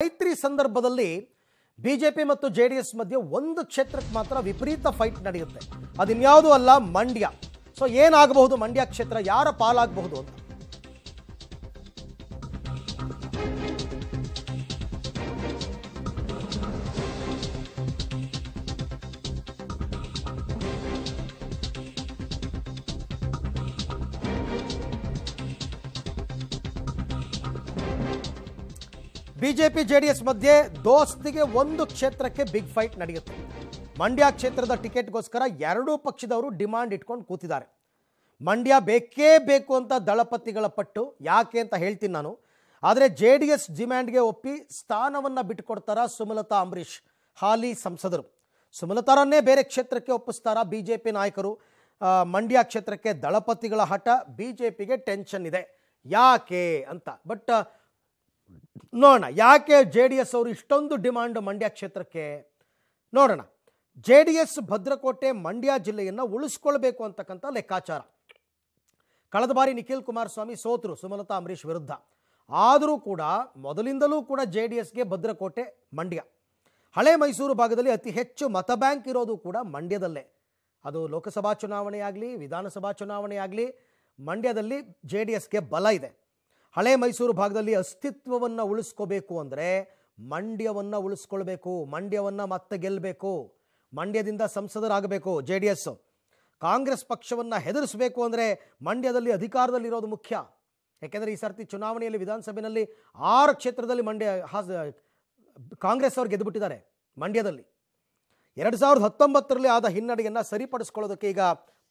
ಮೈತ್ರಿ ಸಂದರ್ಭದಲ್ಲಿ ಬಿಜೆಪಿ ಮತ್ತು ಜೆ ಡಿ ಎಸ್ ಮಧ್ಯೆ ಒಂದು ಕ್ಷೇತ್ರಕ್ಕೆ ಮಾತ್ರ ವಿಪರೀತ ಫೈಟ್ ನಡೆಯುತ್ತೆ ಅದಿನ್ಯಾವುದೂ ಅಲ್ಲ ಮಂಡ್ಯ ಸೊ ಏನಾಗಬಹುದು ಮಂಡ್ಯ ಕ್ಷೇತ್ರ ಯಾರ ಪಾಲಾಗಬಹುದು ಅಂತ ಬಿಜೆಪಿ ಎಸ್ ಮಧ್ಯೆ ದೋಸ್ತಿಗೆ ಒಂದು ಕ್ಷೇತ್ರಕ್ಕೆ ಬಿಗ್ ಫೈಟ್ ನಡೆಯುತ್ತೆ ಮಂಡ್ಯ ಕ್ಷೇತ್ರದ ಟಿಕೆಟ್ಗೋಸ್ಕರ ಎರಡೂ ಪಕ್ಷದವರು ಡಿಮಾಂಡ್ ಇಟ್ಕೊಂಡು ಕೂತಿದ್ದಾರೆ ಮಂಡ್ಯ ಬೇಕೇ ಬೇಕು ಅಂತ ದಳಪತಿಗಳ ಪಟ್ಟು ಯಾಕೆ ಅಂತ ಹೇಳ್ತೀನಿ ನಾನು ಆದರೆ ಜೆ ಡಿ ಎಸ್ ಡಿಮ್ಯಾಂಡ್ಗೆ ಒಪ್ಪಿ ಸ್ಥಾನವನ್ನು ಬಿಟ್ಟುಕೊಡ್ತಾರ ಸುಮಲತಾ ಅಂಬರೀಷ್ ಹಾಲಿ ಸಂಸದರು ಸುಮಲತಾರನ್ನೇ ಬೇರೆ ಕ್ಷೇತ್ರಕ್ಕೆ ಒಪ್ಪಿಸ್ತಾರ ಬಿ ಜೆ ಪಿ ನಾಯಕರು ಮಂಡ್ಯ ಕ್ಷೇತ್ರಕ್ಕೆ ದಳಪತಿಗಳ ಹಠ ಬಿ ಜೆ ಪಿಗೆ ಟೆನ್ಷನ್ ಇದೆ ಯಾಕೆ ಅಂತ ಬಟ್ ನೋಡೋಣ ಯಾಕೆ ಜೆ ಡಿ ಎಸ್ ಅವರು ಇಷ್ಟೊಂದು ಡಿಮಾಂಡ್ ಮಂಡ್ಯ ಕ್ಷೇತ್ರಕ್ಕೆ ನೋಡೋಣ ಜೆ ಡಿ ಎಸ್ ಭದ್ರಕೋಟೆ ಮಂಡ್ಯ ಜಿಲ್ಲೆಯನ್ನು ಉಳಿಸ್ಕೊಳ್ಬೇಕು ಅಂತಕ್ಕಂಥ ಲೆಕ್ಕಾಚಾರ ಕಳೆದ ಬಾರಿ ನಿಖಿಲ್ ಕುಮಾರಸ್ವಾಮಿ ಸೋತರು ಸುಮಲತಾ ಅಂಬರೀಷ್ ವಿರುದ್ಧ ಆದರೂ ಕೂಡ ಮೊದಲಿಂದಲೂ ಕೂಡ ಜೆ ಡಿ ಎಸ್ಗೆ ಭದ್ರಕೋಟೆ ಮಂಡ್ಯ ಹಳೆ ಮೈಸೂರು ಭಾಗದಲ್ಲಿ ಅತಿ ಹೆಚ್ಚು ಮತ ಬ್ಯಾಂಕ್ ಇರೋದು ಕೂಡ ಮಂಡ್ಯದಲ್ಲೇ ಅದು ಲೋಕಸಭಾ ಚುನಾವಣೆ ಆಗಲಿ ವಿಧಾನಸಭಾ ಚುನಾವಣೆ ಆಗಲಿ ಮಂಡ್ಯದಲ್ಲಿ ಜೆ ಡಿ ಎಸ್ಗೆ ಬಲ ಇದೆ ಹಳೆ ಮೈಸೂರು ಭಾಗದಲ್ಲಿ ಅಸ್ತಿತ್ವವನ್ನು ಉಳಿಸ್ಕೋಬೇಕು ಅಂದರೆ ಮಂಡ್ಯವನ್ನು ಉಳಿಸ್ಕೊಳ್ಬೇಕು ಮಂಡ್ಯವನ್ನು ಮತ್ತೆ ಗೆಲ್ಲಬೇಕು ಮಂಡ್ಯದಿಂದ ಸಂಸದರಾಗಬೇಕು ಜೆ ಡಿ ಎಸ್ ಕಾಂಗ್ರೆಸ್ ಪಕ್ಷವನ್ನು ಹೆದರಿಸಬೇಕು ಅಂದರೆ ಮಂಡ್ಯದಲ್ಲಿ ಅಧಿಕಾರದಲ್ಲಿರೋದು ಮುಖ್ಯ ಯಾಕೆಂದರೆ ಈ ಸರ್ತಿ ಚುನಾವಣೆಯಲ್ಲಿ ವಿಧಾನಸಭೆಯಲ್ಲಿ ಆರು ಕ್ಷೇತ್ರದಲ್ಲಿ ಮಂಡ್ಯ ಹಾಸ್ ಕಾಂಗ್ರೆಸ್ ಅವ್ರು ಗೆದ್ದುಬಿಟ್ಟಿದ್ದಾರೆ ಮಂಡ್ಯದಲ್ಲಿ ಎರಡು ಸಾವಿರದ ಹತ್ತೊಂಬತ್ತರಲ್ಲಿ ಆದ ಹಿನ್ನಡೆಯನ್ನು ಸರಿಪಡಿಸ್ಕೊಳ್ಳೋದಕ್ಕೆ ಈಗ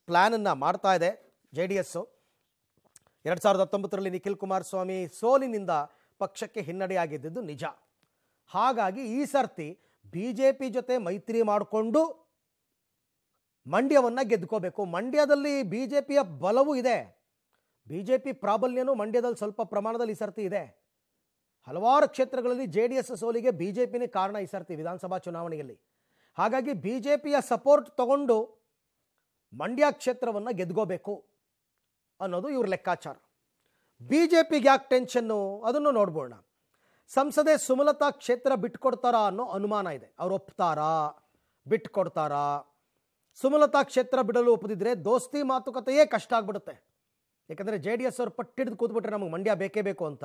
ಪ್ಲ್ಯಾನನ್ನು ಮಾಡ್ತಾ ಇದೆ ಜೆ ಡಿ ಎಸ್ಸು ಎರಡು ಸಾವಿರದ ಹತ್ತೊಂಬತ್ತರಲ್ಲಿ ನಿಖಿಲ್ ಕುಮಾರಸ್ವಾಮಿ ಸೋಲಿನಿಂದ ಪಕ್ಷಕ್ಕೆ ಹಿನ್ನಡೆಯಾಗಿದ್ದದ್ದು ನಿಜ ಹಾಗಾಗಿ ಈ ಸರ್ತಿ ಬಿ ಜೆ ಪಿ ಜೊತೆ ಮೈತ್ರಿ ಮಾಡಿಕೊಂಡು ಮಂಡ್ಯವನ್ನು ಗೆದ್ಕೋಬೇಕು ಮಂಡ್ಯದಲ್ಲಿ ಬಿ ಜೆ ಪಿಯ ಬಲವೂ ಇದೆ ಬಿ ಜೆ ಪಿ ಪ್ರಾಬಲ್ಯನೂ ಮಂಡ್ಯದಲ್ಲಿ ಸ್ವಲ್ಪ ಪ್ರಮಾಣದಲ್ಲಿ ಈ ಸರ್ತಿ ಇದೆ ಹಲವಾರು ಕ್ಷೇತ್ರಗಳಲ್ಲಿ ಜೆ ಡಿ ಎಸ್ ಸೋಲಿಗೆ ಬಿ ಜೆ ಪಿನೇ ಕಾರಣ ಈ ಸರ್ತಿ ವಿಧಾನಸಭಾ ಚುನಾವಣೆಯಲ್ಲಿ ಹಾಗಾಗಿ ಬಿ ಜೆ ಪಿಯ ಸಪೋರ್ಟ್ ತಗೊಂಡು ಮಂಡ್ಯ ಕ್ಷೇತ್ರವನ್ನು ಗೆದ್ಕೋಬೇಕು ಅನ್ನೋದು ಇವ್ರ ಲೆಕ್ಕಾಚಾರ ಬಿ ಜೆ ಪಿಗೆ ಯಾಕೆ ಟೆನ್ಷನ್ನು ಅದನ್ನು ನೋಡ್ಬೋಣ ಸಂಸದೆ ಸುಮಲತಾ ಕ್ಷೇತ್ರ ಬಿಟ್ಕೊಡ್ತಾರಾ ಅನ್ನೋ ಅನುಮಾನ ಇದೆ ಅವ್ರು ಒಪ್ತಾರಾ ಬಿಟ್ಕೊಡ್ತಾರಾ ಸುಮಲತಾ ಕ್ಷೇತ್ರ ಬಿಡಲು ಒಪ್ಪದಿದ್ರೆ ದೋಸ್ತಿ ಮಾತುಕತೆಯೇ ಕಷ್ಟ ಆಗ್ಬಿಡುತ್ತೆ ಯಾಕಂದರೆ ಜೆ ಡಿ ಎಸ್ ಅವ್ರು ಪಟ್ಟಿಡ್ದು ಕೂತ್ಬಿಟ್ರೆ ನಮಗೆ ಮಂಡ್ಯ ಬೇಕೇ ಬೇಕು ಅಂತ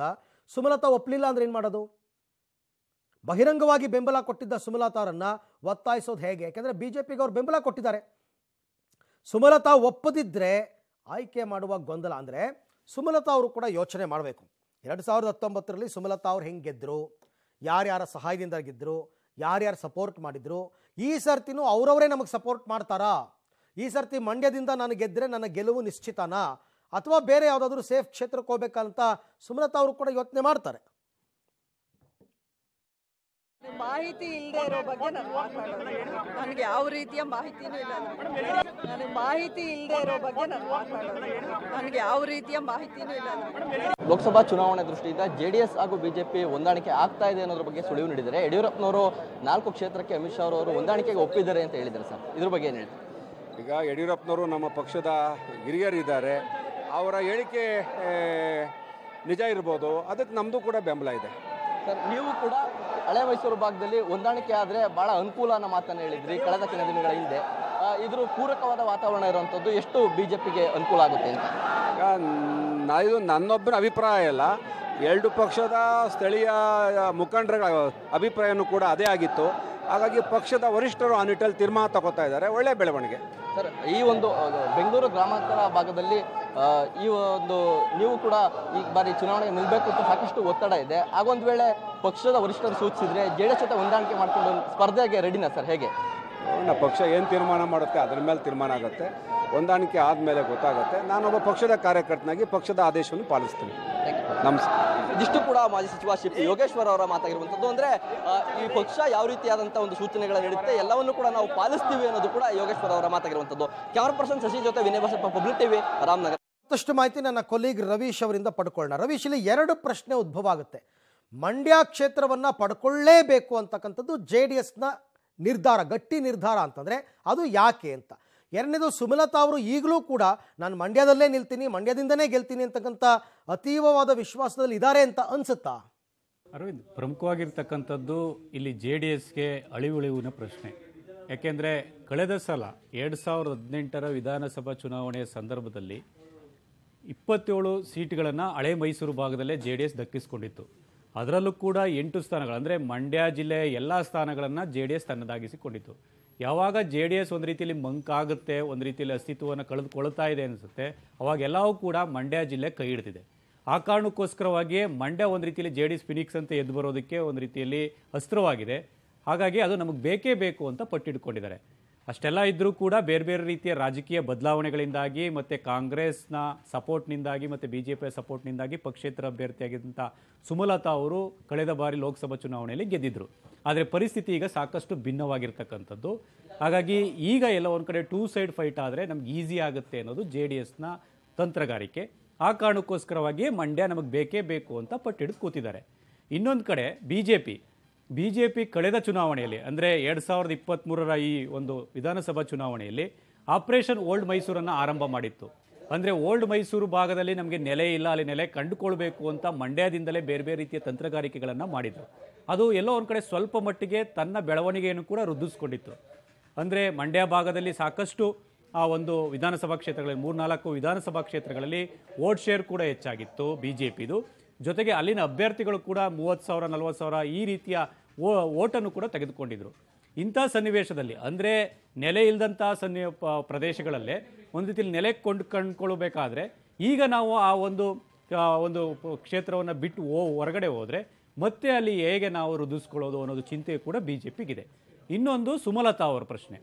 ಸುಮಲತಾ ಒಪ್ಪಲಿಲ್ಲ ಅಂದ್ರೆ ಏನು ಮಾಡೋದು ಬಹಿರಂಗವಾಗಿ ಬೆಂಬಲ ಕೊಟ್ಟಿದ್ದ ಸುಮಲತಾರನ್ನು ಒತ್ತಾಯಿಸೋದು ಹೇಗೆ ಯಾಕೆಂದರೆ ಬಿ ಜೆ ಪಿಗೆ ಅವ್ರು ಬೆಂಬಲ ಕೊಟ್ಟಿದ್ದಾರೆ ಸುಮಲತಾ ಒಪ್ಪದಿದ್ದರೆ ಆಯ್ಕೆ ಮಾಡುವ ಗೊಂದಲ ಅಂದರೆ ಸುಮಲತಾ ಅವರು ಕೂಡ ಯೋಚನೆ ಮಾಡಬೇಕು ಎರಡು ಸಾವಿರದ ಹತ್ತೊಂಬತ್ತರಲ್ಲಿ ಸುಮಲತಾ ಅವ್ರು ಹೆಂಗೆ ಗೆದ್ದರು ಯಾರ್ಯಾರ ಸಹಾಯದಿಂದ ಗೆದ್ದರು ಯಾರ್ಯಾರು ಸಪೋರ್ಟ್ ಮಾಡಿದರು ಈ ಸರ್ತಿನೂ ಅವರವರೇ ನಮಗೆ ಸಪೋರ್ಟ್ ಮಾಡ್ತಾರಾ ಈ ಸರ್ತಿ ಮಂಡ್ಯದಿಂದ ನಾನು ಗೆದ್ದರೆ ನನ್ನ ಗೆಲುವು ನಿಶ್ಚಿತನಾ ಅಥವಾ ಬೇರೆ ಯಾವುದಾದ್ರೂ ಸೇಫ್ ಕ್ಷೇತ್ರಕ್ಕೆ ಹೋಗ್ಬೇಕಂತ ಸುಮಲತಾ ಅವರು ಕೂಡ ಯೋಚನೆ ಮಾಡ್ತಾರೆ ಮಾಹಿತಿ ಇಲ್ಲದೆ ಇರೋ ಬಗ್ಗೆ ನಾನು ನನಗೆ ಯಾವ ರೀತಿಯ ಮಾಹಿತಿನೂ ಇಲ್ಲ ನನಗೆ ಮಾಹಿತಿ ಇಲ್ಲದೆ ಇರೋ ಬಗ್ಗೆ ನಾನು ನನಗೆ ಯಾವ ರೀತಿಯ ಮಾಹಿತಿನೂ ಇಲ್ಲ ಲೋಕಸಭಾ ಚುನಾವಣೆ ದೃಷ್ಟಿಯಿಂದ ಎಸ್ ಹಾಗೂ ಬಿಜೆಪಿ ಹೊಂದಾಣಿಕೆ ಆಗ್ತಾ ಇದೆ ಅನ್ನೋದ್ರ ಬಗ್ಗೆ ಸುಳಿವು ನೀಡಿದರೆ ಯಡಿಯೂರಪ್ಪನವರು ನಾಲ್ಕು ಕ್ಷೇತ್ರಕ್ಕೆ ಅಮಿತ್ ಶಾ ಅವರು ಹೊಂದಾಣಿಕೆಗೆ ಒಪ್ಪಿದ್ದಾರೆ ಅಂತ ಹೇಳಿದ್ದಾರೆ ಸರ್ ಇದ್ರ ಬಗ್ಗೆ ಏನು ಹೇಳ್ತಾರೆ ಈಗ ಯಡಿಯೂರಪ್ಪನವರು ನಮ್ಮ ಪಕ್ಷದ ಹಿರಿಯರಿದ್ದಾರೆ ಅವರ ಹೇಳಿಕೆ ನಿಜ ಇರ್ಬೋದು ಅದಕ್ಕೆ ನಮ್ಮದು ಕೂಡ ಬೆಂಬಲ ಇದೆ ಸರ್ ನೀವು ಕೂಡ ಹಳೆ ಮೈಸೂರು ಭಾಗದಲ್ಲಿ ಹೊಂದಾಣಿಕೆ ಆದರೆ ಭಾಳ ಅನುಕೂಲ ಅನ್ನೋ ಮಾತನ್ನು ಹೇಳಿದ್ರಿ ಕಳೆದ ಕೆಲ ದಿನಗಳ ಹಿಂದೆ ಇದ್ರ ಪೂರಕವಾದ ವಾತಾವರಣ ಇರುವಂಥದ್ದು ಎಷ್ಟು ಬಿ ಜೆ ಪಿಗೆ ಅನುಕೂಲ ಆಗುತ್ತೆ ಅಂತ ಇದು ನನ್ನೊಬ್ಬನ ಅಭಿಪ್ರಾಯ ಅಲ್ಲ ಎರಡು ಪಕ್ಷದ ಸ್ಥಳೀಯ ಮುಖಂಡರ ಅಭಿಪ್ರಾಯನೂ ಕೂಡ ಅದೇ ಆಗಿತ್ತು ಹಾಗಾಗಿ ಪಕ್ಷದ ವರಿಷ್ಠರು ಆ ನಿಟ್ಟಲ್ಲಿ ತೀರ್ಮಾನ ತಗೋತಾ ಇದ್ದಾರೆ ಒಳ್ಳೆಯ ಬೆಳವಣಿಗೆ ಸರ್ ಈ ಒಂದು ಬೆಂಗಳೂರು ಗ್ರಾಮಾಂತರ ಭಾಗದಲ್ಲಿ ಈ ಒಂದು ನೀವು ಕೂಡ ಈ ಬಾರಿ ಚುನಾವಣೆಗೆ ನಿಲ್ಲಬೇಕು ಅಂತ ಸಾಕಷ್ಟು ಒತ್ತಡ ಇದೆ ಆಗೊಂದು ವೇಳೆ ಪಕ್ಷದ ವರಿಷ್ಠರು ಸೂಚಿಸಿದ್ರೆ ಜೆ ಡಿ ಎಸ್ ಜೊತೆ ಹೊಂದಾಣಿಕೆ ಮಾಡಿಕೊಂಡು ಸ್ಪರ್ಧೆಗೆ ರೆಡಿನಾ ಸರ್ ಹೇಗೆ ನೋಡೋಣ ಪಕ್ಷ ಏನು ತೀರ್ಮಾನ ಮಾಡುತ್ತೆ ಅದರ ಮೇಲೆ ತೀರ್ಮಾನ ಆಗುತ್ತೆ ಹೊಂದಾಣಿಕೆ ಆದಮೇಲೆ ಗೊತ್ತಾಗುತ್ತೆ ನಾನೊಬ್ಬ ಪಕ್ಷದ ಕಾರ್ಯಕರ್ತನಾಗಿ ಪಕ್ಷದ ಆದೇಶವನ್ನು ಪಾಲಿಸ್ತೀನಿ ನಮಸ್ಕಾರ ಇದಿಷ್ಟು ಕೂಡ ಮಾಜಿ ಸಚಿವ ಶಿಪ್ ಯೋಗೇಶ್ವರ್ ಅವರ ಮಾತಾಗಿರುವಂಥದ್ದು ಅಂದರೆ ಈ ಪಕ್ಷ ಯಾವ ರೀತಿಯಾದಂಥ ಒಂದು ಸೂಚನೆಗಳ ನೀಡುತ್ತೆ ಎಲ್ಲವನ್ನು ಕೂಡ ನಾವು ಪಾಲಿಸ್ತೀವಿ ಅನ್ನೋದು ಕೂಡ ಯೋಗೇಶ್ವರ್ ಅವರ ಮಾತಾಗಿರುವಂಥದ್ದು ಕ್ಯಾಮರಾ ಪರ್ಸನ್ ಶಶಿ ಜೊತೆ ವಿನಯ್ ಬಸಪ್ಪ ಪಬ್ಲಿಕ್ ಟಿವಿ ರಾಮನಗರ ಮತ್ತಷ್ಟು ಮಾಹಿತಿ ನನ್ನ ಕೊಲೀಗ್ ರವೀಶ್ ಅವರಿಂದ ಪಡ್ಕೊಳ್ಳೋಣ ರವೀಶ್ ಇಲ್ಲಿ ಎರಡು ಪ್ರಶ್ನೆ ಉದ್ಭವ ಆಗುತ್ತೆ ಮಂಡ್ಯ ಕ್ಷೇತ್ರವನ್ನು ಪಡ್ಕೊಳ್ಳೇಬೇಕು ಅಂತಕ್ಕಂಥದ್ದು ಜೆ ಡಿ ಎಸ್ನ ನಿರ್ಧಾರ ಗಟ್ಟಿ ನಿರ್ಧಾರ ಅಂತಂದರೆ ಅದು ಯಾಕೆ ಅಂತ ಎರಡನೇದು ಸುಮಲತಾ ಅವರು ಈಗಲೂ ಕೂಡ ನಾನು ಮಂಡ್ಯದಲ್ಲೇ ನಿಲ್ತೀನಿ ಮಂಡ್ಯದಿಂದನೇ ಗೆಲ್ತೀನಿ ಅಂತಕ್ಕಂಥ ಅತೀವವಾದ ವಿಶ್ವಾಸದಲ್ಲಿ ಇದ್ದಾರೆ ಅಂತ ಅನಿಸುತ್ತಾ ಅರವಿಂದ್ ಪ್ರಮುಖವಾಗಿರ್ತಕ್ಕಂಥದ್ದು ಇಲ್ಲಿ ಜೆ ಡಿ ಎಸ್ಗೆ ಅಳಿವುಳಿವಿನ ಪ್ರಶ್ನೆ ಯಾಕೆಂದರೆ ಕಳೆದ ಸಲ ಎರಡು ಸಾವಿರದ ಹದಿನೆಂಟರ ವಿಧಾನಸಭಾ ಚುನಾವಣೆಯ ಸಂದರ್ಭದಲ್ಲಿ ಇಪ್ಪತ್ತೇಳು ಸೀಟ್ಗಳನ್ನು ಹಳೆ ಮೈಸೂರು ಭಾಗದಲ್ಲೇ ಜೆ ಡಿ ಎಸ್ ದಕ್ಕಿಸ್ಕೊಂಡಿತ್ತು ಅದರಲ್ಲೂ ಕೂಡ ಎಂಟು ಸ್ಥಾನಗಳು ಅಂದರೆ ಮಂಡ್ಯ ಜಿಲ್ಲೆಯ ಎಲ್ಲ ಸ್ಥಾನಗಳನ್ನು ಜೆ ಡಿ ಎಸ್ ತನ್ನದಾಗಿಸಿಕೊಂಡಿತ್ತು ಯಾವಾಗ ಜೆ ಡಿ ಎಸ್ ಒಂದು ರೀತಿಯಲ್ಲಿ ಮಂಕಾಗುತ್ತೆ ಒಂದು ರೀತಿಯಲ್ಲಿ ಅಸ್ತಿತ್ವವನ್ನು ಕಳೆದುಕೊಳ್ತಾ ಇದೆ ಅನಿಸುತ್ತೆ ಅವಾಗೆಲ್ಲವೂ ಕೂಡ ಮಂಡ್ಯ ಜಿಲ್ಲೆ ಕೈ ಹಿಡ್ತಿದೆ ಆ ಕಾರಣಕ್ಕೋಸ್ಕರವಾಗಿಯೇ ಮಂಡ್ಯ ಒಂದು ರೀತಿಯಲ್ಲಿ ಜೆ ಡಿ ಎಸ್ ಫಿನಿಕ್ಸ್ ಅಂತ ಎದ್ದು ಬರೋದಕ್ಕೆ ಒಂದು ರೀತಿಯಲ್ಲಿ ಅಸ್ತ್ರವಾಗಿದೆ ಹಾಗಾಗಿ ಅದು ನಮಗೆ ಬೇಕೇ ಬೇಕು ಅಂತ ಪಟ್ಟಿಟ್ಕೊಂಡಿದ್ದಾರೆ ಅಷ್ಟೆಲ್ಲ ಇದ್ದರೂ ಕೂಡ ಬೇರೆ ಬೇರೆ ರೀತಿಯ ರಾಜಕೀಯ ಬದಲಾವಣೆಗಳಿಂದಾಗಿ ಮತ್ತು ಕಾಂಗ್ರೆಸ್ನ ಸಪೋರ್ಟ್ನಿಂದಾಗಿ ಮತ್ತು ಬಿ ಜೆ ಪಿಯ ಸಪೋರ್ಟ್ನಿಂದಾಗಿ ಪಕ್ಷೇತರ ಅಭ್ಯರ್ಥಿಯಾಗಿದ್ದಂಥ ಸುಮಲತಾ ಅವರು ಕಳೆದ ಬಾರಿ ಲೋಕಸಭಾ ಚುನಾವಣೆಯಲ್ಲಿ ಗೆದ್ದಿದ್ದರು ಆದರೆ ಪರಿಸ್ಥಿತಿ ಈಗ ಸಾಕಷ್ಟು ಭಿನ್ನವಾಗಿರ್ತಕ್ಕಂಥದ್ದು ಹಾಗಾಗಿ ಈಗ ಎಲ್ಲ ಒಂದು ಕಡೆ ಟೂ ಸೈಡ್ ಫೈಟ್ ಆದರೆ ನಮ್ಗೆ ಈಸಿ ಆಗುತ್ತೆ ಅನ್ನೋದು ಜೆ ಡಿ ಎಸ್ನ ತಂತ್ರಗಾರಿಕೆ ಆ ಕಾರಣಕ್ಕೋಸ್ಕರವಾಗಿ ಮಂಡ್ಯ ನಮಗೆ ಬೇಕೇ ಬೇಕು ಅಂತ ಪಟ್ಟಿಡಿದು ಕೂತಿದ್ದಾರೆ ಇನ್ನೊಂದು ಕಡೆ B J P B J P ಕಳೆದ ಚುನಾವಣೆಯಲ್ಲಿ ಅಂದರೆ ಎರಡು ಸಾವಿರದ ಇಪ್ಪತ್ತ್ಮೂರರ ಈ ಒಂದು ವಿಧಾನಸಭಾ ಚುನಾವಣೆಯಲ್ಲಿ ಆಪರೇಷನ್ ಓಲ್ಡ್ ಮೈಸೂರನ್ನು ಆರಂಭ ಮಾಡಿತ್ತು ಅಂದರೆ ಓಲ್ಡ್ ಮೈಸೂರು ಭಾಗದಲ್ಲಿ ನಮಗೆ ನೆಲೆ ಇಲ್ಲ ಅಲ್ಲಿ ನೆಲೆ ಕಂಡುಕೊಳ್ಬೇಕು ಅಂತ ಮಂಡ್ಯದಿಂದಲೇ ಬೇರೆ ಬೇರೆ ರೀತಿಯ ತಂತ್ರಗಾರಿಕೆಗಳನ್ನು ಮಾಡಿದರು ಅದು ಎಲ್ಲೋ ಒಂದು ಕಡೆ ಸ್ವಲ್ಪ ಮಟ್ಟಿಗೆ ತನ್ನ ಬೆಳವಣಿಗೆಯನ್ನು ಕೂಡ ವೃದ್ಧಿಸ್ಕೊಂಡಿತ್ತು ಅಂದರೆ ಮಂಡ್ಯ ಭಾಗದಲ್ಲಿ ಸಾಕಷ್ಟು ಆ ಒಂದು ವಿಧಾನಸಭಾ ಕ್ಷೇತ್ರಗಳಲ್ಲಿ ಮೂರ್ನಾಲ್ಕು ವಿಧಾನಸಭಾ ಕ್ಷೇತ್ರಗಳಲ್ಲಿ ವೋಟ್ ಶೇರ್ ಕೂಡ ಹೆಚ್ಚಾಗಿತ್ತು ಬಿ ಜೆ ಪಿದು ಜೊತೆಗೆ ಅಲ್ಲಿನ ಅಭ್ಯರ್ಥಿಗಳು ಕೂಡ ಮೂವತ್ತು ಸಾವಿರ ನಲ್ವತ್ತು ಸಾವಿರ ಈ ರೀತಿಯ ಓ ಓಟನ್ನು ಕೂಡ ತೆಗೆದುಕೊಂಡಿದ್ರು ಇಂಥ ಸನ್ನಿವೇಶದಲ್ಲಿ ಅಂದರೆ ನೆಲೆ ಇಲ್ಲದಂಥ ಸನ್ನಿ ಪ್ರದೇಶಗಳಲ್ಲೇ ಒಂದು ರೀತಿಯಲ್ಲಿ ನೆಲೆ ಕೊಂಡು ಕಂಡುಕೊಳ್ಬೇಕಾದ್ರೆ ಈಗ ನಾವು ಆ ಒಂದು ಒಂದು ಕ್ಷೇತ್ರವನ್ನು ಬಿಟ್ಟು ಓ ಹೊರಗಡೆ ಹೋದರೆ ಮತ್ತೆ ಅಲ್ಲಿ ಹೇಗೆ ನಾವು ರುದಿಸ್ಕೊಳ್ಳೋದು ಅನ್ನೋದು ಚಿಂತೆ ಕೂಡ ಬಿ ಜೆ ಪಿಗಿದೆ ಇನ್ನೊಂದು ಸುಮಲತಾ ಅವರ ಪ್ರಶ್ನೆ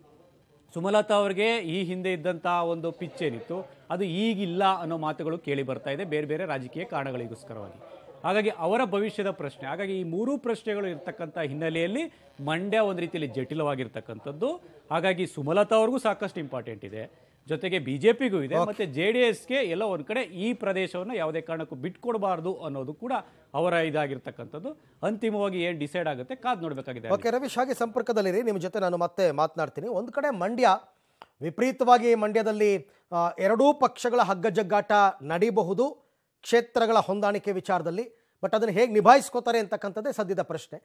ಸುಮಲತಾ ಅವರಿಗೆ ಈ ಹಿಂದೆ ಇದ್ದಂಥ ಒಂದು ಪಿಚ್ ಏನಿತ್ತು ಅದು ಈಗಿಲ್ಲ ಅನ್ನೋ ಮಾತುಗಳು ಕೇಳಿ ಬರ್ತಾ ಇದೆ ಬೇರೆ ಬೇರೆ ರಾಜಕೀಯ ಕಾರಣಗಳಿಗೋಸ್ಕರವಾಗಿ ಹಾಗಾಗಿ ಅವರ ಭವಿಷ್ಯದ ಪ್ರಶ್ನೆ ಹಾಗಾಗಿ ಈ ಮೂರೂ ಪ್ರಶ್ನೆಗಳು ಇರ್ತಕ್ಕಂಥ ಹಿನ್ನೆಲೆಯಲ್ಲಿ ಮಂಡ್ಯ ಒಂದು ರೀತಿಯಲ್ಲಿ ಜಟಿಲವಾಗಿರ್ತಕ್ಕಂಥದ್ದು ಹಾಗಾಗಿ ಸುಮಲತಾ ಅವ್ರಿಗೂ ಸಾಕಷ್ಟು ಇಂಪಾರ್ಟೆಂಟ್ ಇದೆ ಜೊತೆಗೆ ಬಿಜೆಪಿಗೂ ಇದೆ ಮತ್ತೆ ಜೆ ಡಿ ಎಸ್ಗೆ ಎಲ್ಲ ಒಂದು ಕಡೆ ಈ ಪ್ರದೇಶವನ್ನು ಯಾವುದೇ ಕಾರಣಕ್ಕೂ ಬಿಟ್ಕೊಡಬಾರ್ದು ಅನ್ನೋದು ಕೂಡ ಅವರ ಇದಾಗಿರ್ತಕ್ಕಂಥದ್ದು ಅಂತಿಮವಾಗಿ ಏನು ಡಿಸೈಡ್ ಆಗುತ್ತೆ ಕಾದ್ ನೋಡಬೇಕಾಗಿದೆ ಓಕೆ ರವೀಶ್ ಹಾಗೆ ಸಂಪರ್ಕದಲ್ಲಿರಿ ನಿಮ್ಮ ಜೊತೆ ನಾನು ಮತ್ತೆ ಮಾತನಾಡ್ತೀನಿ ಒಂದು ಕಡೆ ಮಂಡ್ಯ ವಿಪರೀತವಾಗಿ ಮಂಡ್ಯದಲ್ಲಿ ಎರಡೂ ಪಕ್ಷಗಳ ಹಗ್ಗಜಗ್ಗಾಟ ನಡೀಬಹುದು ಕ್ಷೇತ್ರಗಳ ಹೊಂದಾಣಿಕೆ ವಿಚಾರದಲ್ಲಿ ಬಟ್ ಅದನ್ನು ಹೇಗೆ ನಿಭಾಯಿಸ್ಕೋತಾರೆ ಅಂತಕ್ಕಂಥದ್ದೇ ಸದ್ಯದ ಪ್ರಶ್ನೆ